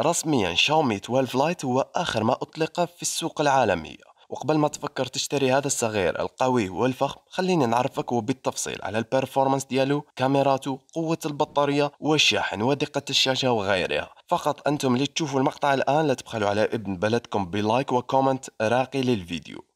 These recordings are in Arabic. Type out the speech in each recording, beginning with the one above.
رسميا شاومي 12 لايت هو آخر ما أطلق في السوق العالمي وقبل ما تفكر تشتري هذا الصغير القوي والفخم خليني نعرفك بالتفصيل على البرفورمانس ديالو كاميراته قوة البطارية والشاحن ودقة الشاشة وغيرها فقط أنتم اللي تشوفوا المقطع الآن لا تبخلوا على ابن بلدكم بلايك وكومنت راقي للفيديو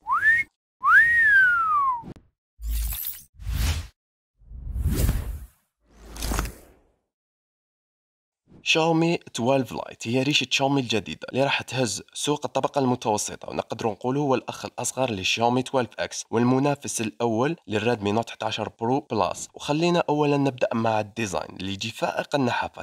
شاومي 12 لايت هي ريشة شاومي الجديدة اللي راح تهز سوق الطبقة المتوسطة ونقدر نقول هو الأخ الأصغر لشاومي 12 اكس والمنافس الأول للريدمي نوت 11 برو بلس وخلينا أولا نبدأ مع الديزاين اللي يجي فائق النحافة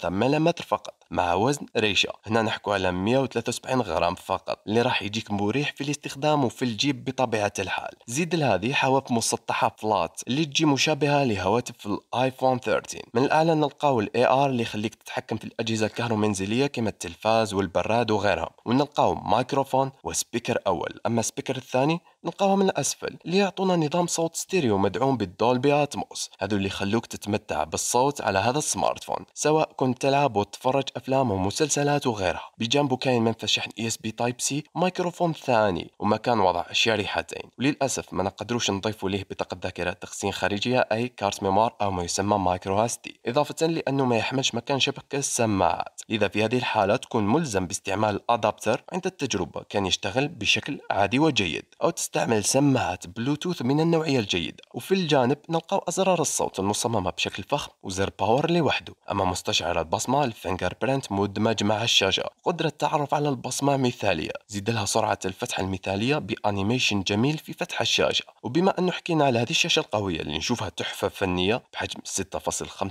7.3 ملم فقط مع وزن ريشة هنا نحكو على 173 غرام فقط اللي راح يجيك مريح في الاستخدام وفي الجيب بطبيعة الحال زيد لهذه حواف مسطحة فلات اللي تجي مشابهة لهواتف الايفون 13 من الأعلى نلقاو الاي ار اللي يخليك فيك تتحكم في الأجهزة الكهرومنزلية كما التلفاز والبراد وغيرها ونلقاو مايكروفون وسبيكر أول أما السبيكر الثاني نلقاوه من الأسفل اللي يعطونا نظام صوت ستيريو مدعوم بالدولبي أتموس هذو اللي يخلوك تتمتع بالصوت على هذا السمارت فون سواء كنت تلعب وتتفرج أفلام ومسلسلات وغيرها بجنبه كاين منفذ شحن يعني إي إس بي تايب سي مايكروفون ثاني ومكان وضع شريحتين وللأسف ما نقدروش نضيفوا ليه بطاقة ذاكرة تخزين خارجية أي كارت ميمار أو ما يسمى مايكرو اس دي إضافة لأنه ما يحملش مكان شبكة السماعات لذا في هذه الحالة تكون ملزم باستعمال الأدابتر عند التجربة كان يشتغل بشكل عادي وجيد أو تستعمل سماعات بلوتوث من النوعية الجيدة وفي الجانب نلقى أزرار الصوت المصممة بشكل فخم وزر باور لوحده أما مستشعر البصمة الفينجر برينت مدمج مع الشاشة قدرة التعرف على البصمة مثالية زيد لها سرعة الفتح المثالية بأنيميشن جميل في فتح الشاشة وبما أن حكينا على هذه الشاشة القوية اللي نشوفها تحفة فنية بحجم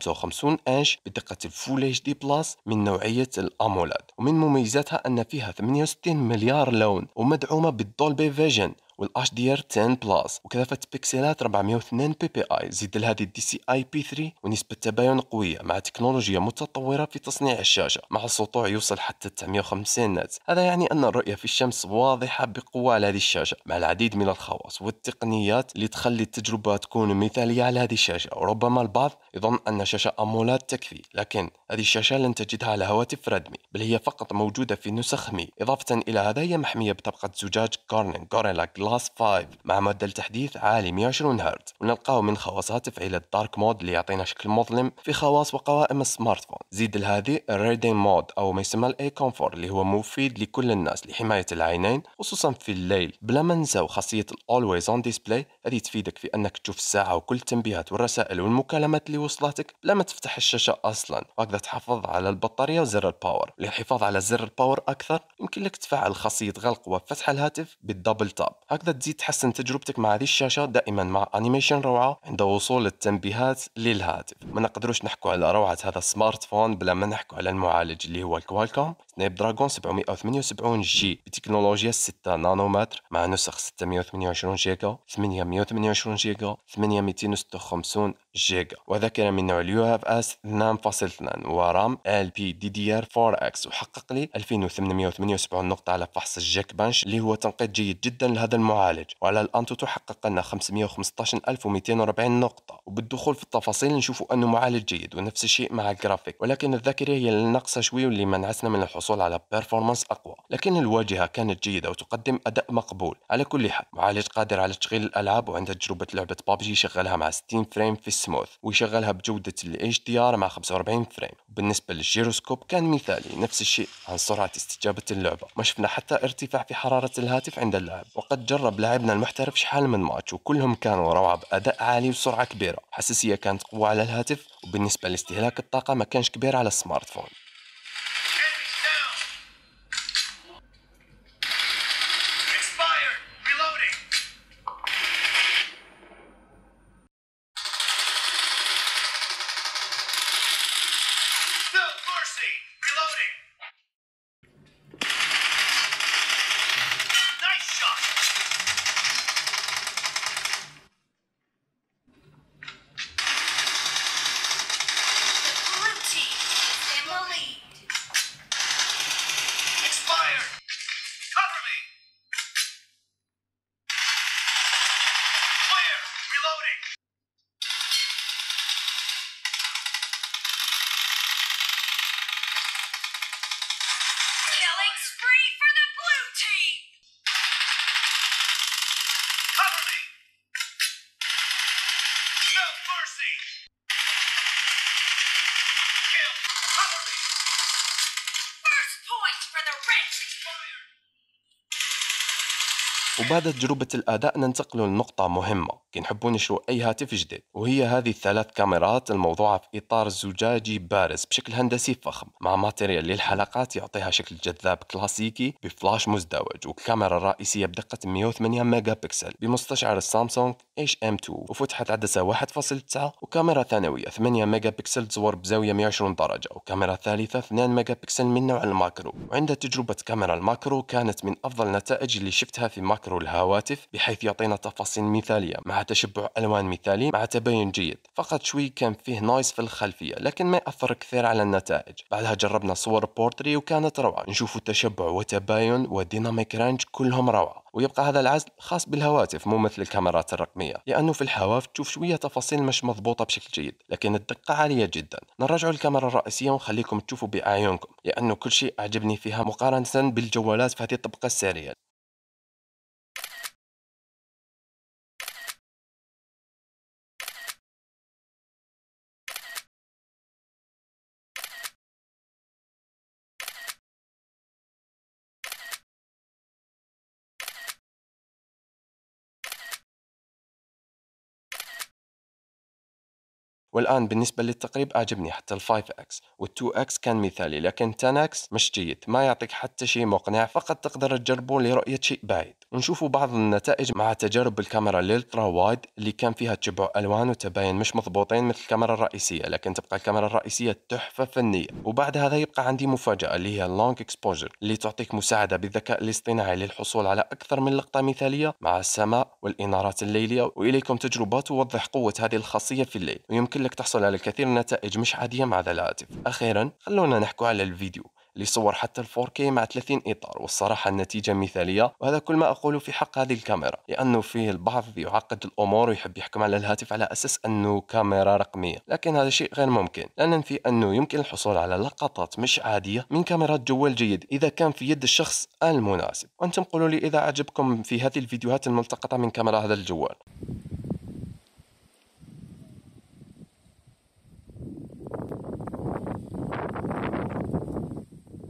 6.55 إنش بدقة الفول اتش دي بلس من نوعية الأمولاد ومن مميزاتها أن فيها 68 مليار لون ومدعومة بالدولبي فيجن وال HDR 10 بلس وكثافه بكسلات 402 بي بي اي زيد لهذه الدي سي اي بي 3 ونسبه تباين قويه مع تكنولوجيا متطوره في تصنيع الشاشه مع سطوع يوصل حتى 950 نتس هذا يعني ان الرؤيه في الشمس واضحه بقوه على هذه الشاشه مع العديد من الخواص والتقنيات اللي تخلي التجربه تكون مثاليه على هذه الشاشه وربما البعض يظن ان شاشه امولاد تكفي لكن هذه الشاشه لن تجدها على هواتف ردمي بل هي فقط موجوده في نسخ مي اضافه الى هذا هي محميه بطبقه زجاج كارنين غوريلا بلس 5 مع معدل تحديث عالي 120 هرتز ونلقاه من خواص هاتف عيلة مود اللي يعطينا شكل مظلم في خواص وقوائم السمارت فون زيد لهذه الريدين مود او ما يسمى الاي كونفور اللي هو مفيد لكل الناس لحماية العينين خصوصا في الليل بلا ما ننساو خاصية الاولويز اون ديسبلاي هذه تفيدك في انك تشوف الساعة وكل التنبيهات والرسائل والمكالمات اللي وصلتك بلا ما تفتح الشاشة اصلا وهكذا تحافظ على البطارية وزر الباور للحفاظ على زر الباور اكثر يمكن لك تفعل خاصية غلق وفتح الهاتف بالدبل تاب هكذا تزيد تحسن تجربتك مع هذه الشاشة دائما مع انيميشن روعة عند وصول التنبيهات للهاتف ما نقدروش نحكوا على روعة هذا السمارت فون بلا ما نحكوا على المعالج اللي هو الكوالكوم سناب دراجون 778 جي بتكنولوجيا 6 نانومتر مع نسخ 628 جيجا 828 جيجا 8256 جيجا وذاكرة من نوع اليو اف اس 2.2 ورام ال بي دي دي ار 4 اكس وحقق لي 2878 نقطة على فحص الجاك بانش اللي هو تنقيط جيد جدا لهذا المعالج المعالج وعلى الأنتوتو حقق لنا 515240 نقطة وبالدخول في التفاصيل نشوفوا أنه معالج جيد ونفس الشيء مع الجرافيك ولكن الذاكرة هي اللي ناقصة شوي واللي منعتنا من الحصول على بيرفورمانس أقوى لكن الواجهة كانت جيدة وتقدم أداء مقبول على كل حال معالج قادر على تشغيل الألعاب وعنده تجربة لعبة بابجي يشغلها مع 60 فريم في السموث ويشغلها بجودة ال ار مع 45 فريم بالنسبة للجيروسكوب كان مثالي نفس الشيء عن سرعة استجابة اللعبة ما شفنا حتى ارتفاع في حرارة الهاتف عند اللعب وقد جرب لاعبنا المحترف شحال من ماتش وكلهم كانوا روعة بأداء عالي وسرعة كبيرة حساسية كانت قوة على الهاتف وبالنسبة لاستهلاك الطاقة ما كانش كبير على السمارت فون وبعد تجربة الأداء ننتقل لنقطة مهمة كنحبوا نشروا أي هاتف جديد وهي هذه الثلاث كاميرات الموضوعة في إطار زجاجي بارز بشكل هندسي فخم مع ماتيريال للحلقات يعطيها شكل جذاب كلاسيكي بفلاش مزدوج والكاميرا رئيسية بدقة 108 ميجا بكسل بمستشعر السامسونج HM2 وفتحة عدسة 1.9 وكاميرا ثانوية 8 ميجا بكسل تصور بزاوية 120 درجة وكاميرا ثالثة 2 ميجا بكسل من نوع الماكرو وعند تجربة كاميرا الماكرو كانت من أفضل النتائج اللي شفتها في ماكرو الهواتف بحيث يعطينا تفاصيل مثالية مع مع تشبع ألوان مثالي مع تباين جيد فقط شوي كان فيه نايس في الخلفية لكن ما أثر كثير على النتائج بعدها جربنا صور بورتري وكانت روعة نشوف تشبع وتباين وديناميك رانج كلهم روعة ويبقى هذا العزل خاص بالهواتف مو مثل الكاميرات الرقمية لأنه في الحواف تشوف شوية تفاصيل مش مضبوطة بشكل جيد لكن الدقة عالية جدا نرجع الكاميرا الرئيسية ونخليكم تشوفوا بأعينكم لأنه كل شيء أعجبني فيها مقارنة بالجوالات في هذه الطبقة السعرية والآن بالنسبة للتقريب أعجبني حتى ال 5X وال 2X كان مثالي لكن 10X مش جيد ما يعطيك حتى شيء مقنع فقط تقدر تجربه لرؤية شيء بعيد ونشوفوا بعض النتائج مع تجارب الكاميرا الالترا وايد اللي كان فيها تشبع ألوان وتباين مش مضبوطين مثل الكاميرا الرئيسية لكن تبقى الكاميرا الرئيسية تحفة فنية وبعد هذا يبقى عندي مفاجأة اللي هي اللونج اكسبوجر اللي تعطيك مساعدة بالذكاء الاصطناعي للحصول على أكثر من لقطة مثالية مع السماء والإنارات الليلية وإليكم تجربة توضح قوة هذه الخاصية في الليل ويمكن يمكن لك تحصل على الكثير من النتائج مش عادية مع ذا الهاتف أخيرا خلونا نحكو على الفيديو اللي صور حتى ال 4K مع 30 إطار والصراحة النتيجة مثالية وهذا كل ما أقوله في حق هذه الكاميرا لأنه فيه البعض يعقد الأمور ويحب يحكم على الهاتف على أساس أنه كاميرا رقمية لكن هذا شيء غير ممكن لا ننفي أنه يمكن الحصول على لقطات مش عادية من كاميرات جوال جيد إذا كان في يد الشخص المناسب وأنتم قولوا لي إذا عجبكم في هذه الفيديوهات الملتقطة من كاميرا هذا الجوال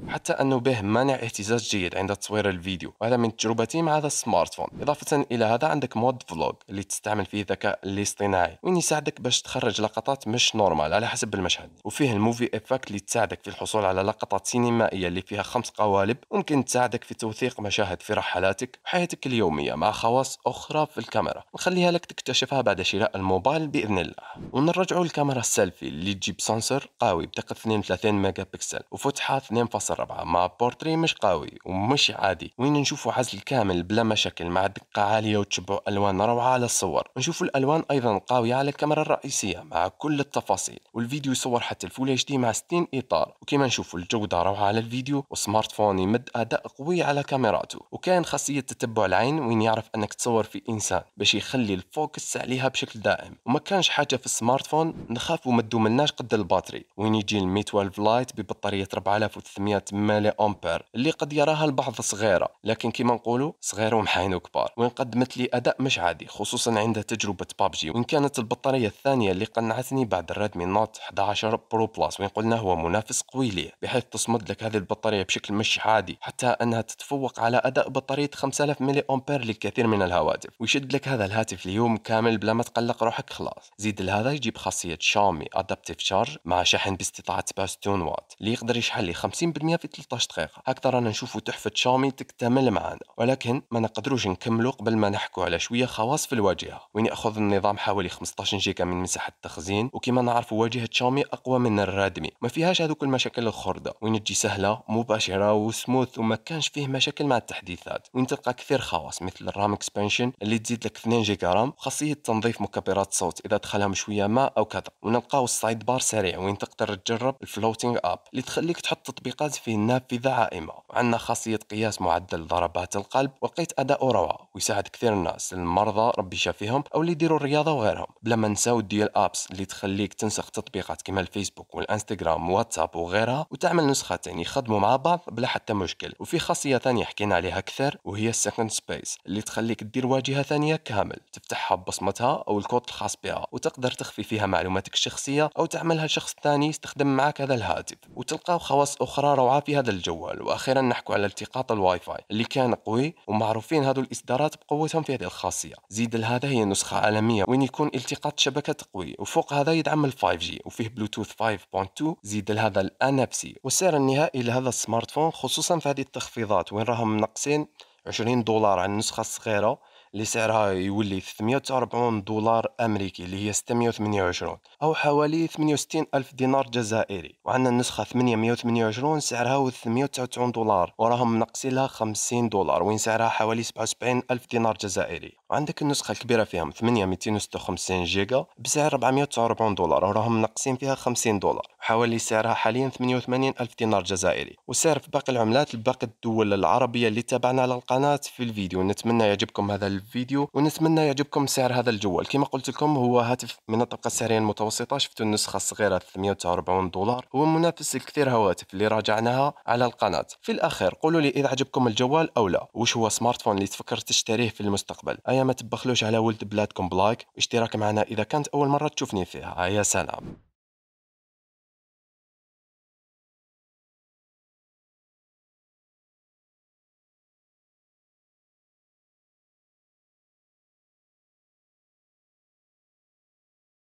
حتى أنه به مانع اهتزاز جيد عند تصوير الفيديو وهذا من تجربتي مع هذا السمارت فون إضافة إلى هذا عندك مود فلوج اللي تستعمل فيه الذكاء الاصطناعي وين يساعدك باش تخرج لقطات مش نورمال على حسب المشهد وفيه الموفي افكت اللي تساعدك في الحصول على لقطات سينمائية اللي فيها خمس قوالب ممكن تساعدك في توثيق مشاهد في رحلاتك وحياتك اليومية مع خواص أخرى في الكاميرا نخليها لك تكتشفها بعد شراء الموبايل بإذن الله ونرجعوا للكاميرا السيلفي اللي تجيب سنسور قوي بدقه 32 ميجا بكسل وفتحة 2.5 ربعة مع بورتري مش قوي ومش عادي وين نشوفوا عزل كامل بلا مشاكل مع دقة عالية وتشبع ألوان روعة على الصور نشوفوا الألوان أيضا قوية على الكاميرا الرئيسية مع كل التفاصيل والفيديو يصور حتى الفول اتش دي مع 60 إطار وكما نشوفوا الجودة روعة على الفيديو وسمارت فون يمد أداء قوي على كاميراته وكان خاصية تتبع العين وين يعرف أنك تصور في إنسان باش يخلي الفوكس عليها بشكل دائم وما كانش حاجة في السمارت فون نخافوا ما تدوملناش قد الباتري وين يجي المي 12 لايت ببطارية 4800 ملي امبير اللي قد يراها البعض صغيره لكن كما نقولوا صغيره ومحاين كبار وين قدمت لي اداء مش عادي خصوصا عند تجربه بابجي وان كانت البطاريه الثانيه اللي قنعتني بعد الريدمي نوت 11 برو بلس وين قلنا هو منافس قوي ليه بحيث تصمد لك هذه البطاريه بشكل مش عادي حتى انها تتفوق على اداء بطاريه 5000 ملي امبير للكثير من الهواتف ويشد لك هذا الهاتف اليوم كامل بلا ما تقلق روحك خلاص زيد لهذا يجيب خاصيه شاومي ادابتيف شارج مع شحن باستطاعه باستون وات اللي يقدر يشحن لي 50% في 13 دقيقه هكذا رانا نشوفوا تحفه شاومي تكتمل معنا ولكن ما نقدروش نكملوا قبل ما نحكوا على شويه خواص في الواجهه وين ياخذ النظام حوالي 15 جيجا من مساحه التخزين وكما نعرفوا واجهه شاومي اقوى من الرادمي ما فيهاش هذوك المشاكل الخرده وين تجي سهله مباشره وسموث وما كانش فيه مشاكل مع التحديثات وين تلقى كثير خواص مثل الرام اكسبانشن اللي تزيد لك 2 جيجا رام خاصيه تنظيف مكبرات صوت اذا دخلهم شويه ماء او كذا ونلقاو السايد بار سريع وين تقدر تجرب الفلوتينج اب اللي تخليك تحط تطبيقات في في النافذة عائمة عندنا خاصية قياس معدل ضربات القلب ولقيت أداء روعة ويساعد كثير الناس المرضى ربي يشافيهم أو اللي يديروا الرياضة وغيرهم بلا ما نساو ديال أبس اللي تخليك تنسخ تطبيقات كما الفيسبوك والانستغرام واتساب وغيرها وتعمل نسختين يخدموا مع بعض بلا حتى مشكل وفي خاصية ثانية حكينا عليها أكثر وهي السكند سبيس اللي تخليك دير واجهة ثانية كامل تفتحها ببصمتها أو الكود الخاص بها وتقدر تخفي فيها معلوماتك الشخصية أو تعملها شخص ثاني يستخدم معك هذا الهاتف وتلقى خواص أخرى روعة في هذا الجوال وأخيرا نحكو على التقاط الواي فاي اللي كان قوي ومعروفين هذو الإصدارات بقوتهم في هذه الخاصية زيد لهذا هي نسخة عالمية وين يكون التقاط شبكة قوي وفوق هذا يدعم ال 5G وفيه بلوتوث 5.2 زيد لهذا الأنابسي والسعر النهائي لهذا السمارت فون خصوصا في هذه التخفيضات وين راهم منقصين 20 دولار على النسخة الصغيرة اللي سعرها يولي 340 دولار أمريكي اللي هي 628 أو حوالي 68 ألف دينار جزائري وعندنا النسخة 828 سعرها 899 دولار وراهم منقصين لها 50 دولار وين سعرها حوالي 77 ألف دينار جزائري وعندك النسخة الكبيرة فيهم 8256 جيجا بسعر 449 دولار وراهم منقصين فيها 50 دولار حوالي سعرها حاليا 88 ألف دينار جزائري وسعر في باقي العملات لباقي الدول العربية اللي تابعنا على القناة في الفيديو نتمنى يعجبكم هذا الفيديو ونتمنى يعجبكم سعر هذا الجوال كما قلت لكم هو هاتف من الطبقة السعرية المتوسطة شفتوا النسخة الصغيرة 349 دولار هو منافس لكثير هواتف اللي راجعناها على القناة في الأخير قولوا لي إذا عجبكم الجوال أو لا وش هو سمارت فون اللي تفكر تشتريه في المستقبل أيا ما تبخلوش على ولد بلادكم بلايك واشتراك معنا إذا كانت أول مرة تشوفني فيها يا سلام